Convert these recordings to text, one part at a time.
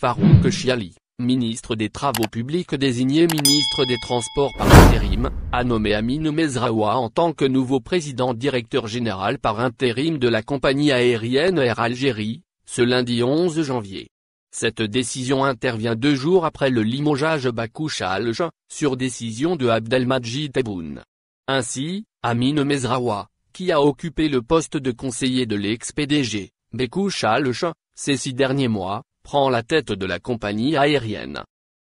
Farouk Chiali, ministre des Travaux publics désigné ministre des Transports par intérim, a nommé Amin Mezraoua en tant que nouveau président directeur général par intérim de la compagnie aérienne Air Algérie, ce lundi 11 janvier. Cette décision intervient deux jours après le limogeage Bakou Chalch, sur décision de Abdelmajid Tebboune. Ainsi, Amin Mezraoua, qui a occupé le poste de conseiller de l'ex-PDG, Bakouch Alge, ces six derniers mois, prend la tête de la compagnie aérienne.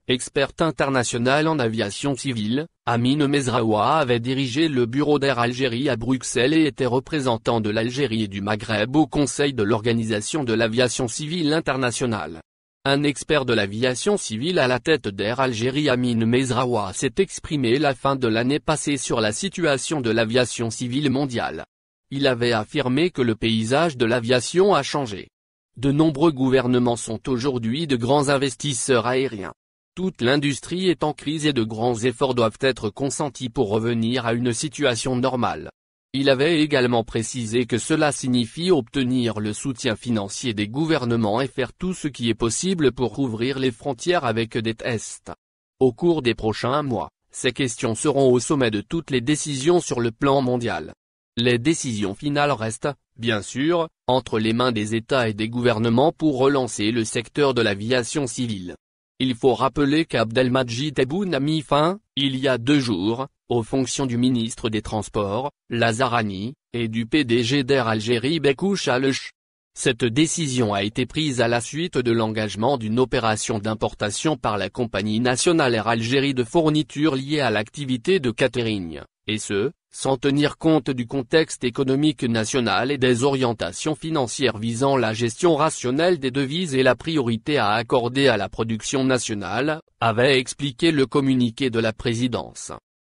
Experte internationale en aviation civile, Amine Mezraoua avait dirigé le bureau d'Air Algérie à Bruxelles et était représentant de l'Algérie et du Maghreb au Conseil de l'Organisation de l'Aviation Civile Internationale. Un expert de l'aviation civile à la tête d'Air Algérie Amine Mezraoua s'est exprimé la fin de l'année passée sur la situation de l'aviation civile mondiale. Il avait affirmé que le paysage de l'aviation a changé. De nombreux gouvernements sont aujourd'hui de grands investisseurs aériens. Toute l'industrie est en crise et de grands efforts doivent être consentis pour revenir à une situation normale. Il avait également précisé que cela signifie obtenir le soutien financier des gouvernements et faire tout ce qui est possible pour ouvrir les frontières avec des tests. Au cours des prochains mois, ces questions seront au sommet de toutes les décisions sur le plan mondial. Les décisions finales restent, bien sûr, entre les mains des États et des gouvernements pour relancer le secteur de l'aviation civile. Il faut rappeler qu'Abdelmajid Tebboune a mis fin, il y a deux jours, aux fonctions du ministre des Transports, Lazarani, et du PDG d'Air Algérie Bekouch Alech. Cette décision a été prise à la suite de l'engagement d'une opération d'importation par la compagnie nationale Air Algérie de fournitures liées à l'activité de catering et ce, sans tenir compte du contexte économique national et des orientations financières visant la gestion rationnelle des devises et la priorité à accorder à la production nationale, avait expliqué le communiqué de la présidence.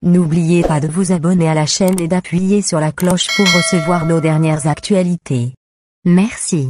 N'oubliez pas de vous abonner à la chaîne et d'appuyer sur la cloche pour recevoir nos dernières actualités. Merci.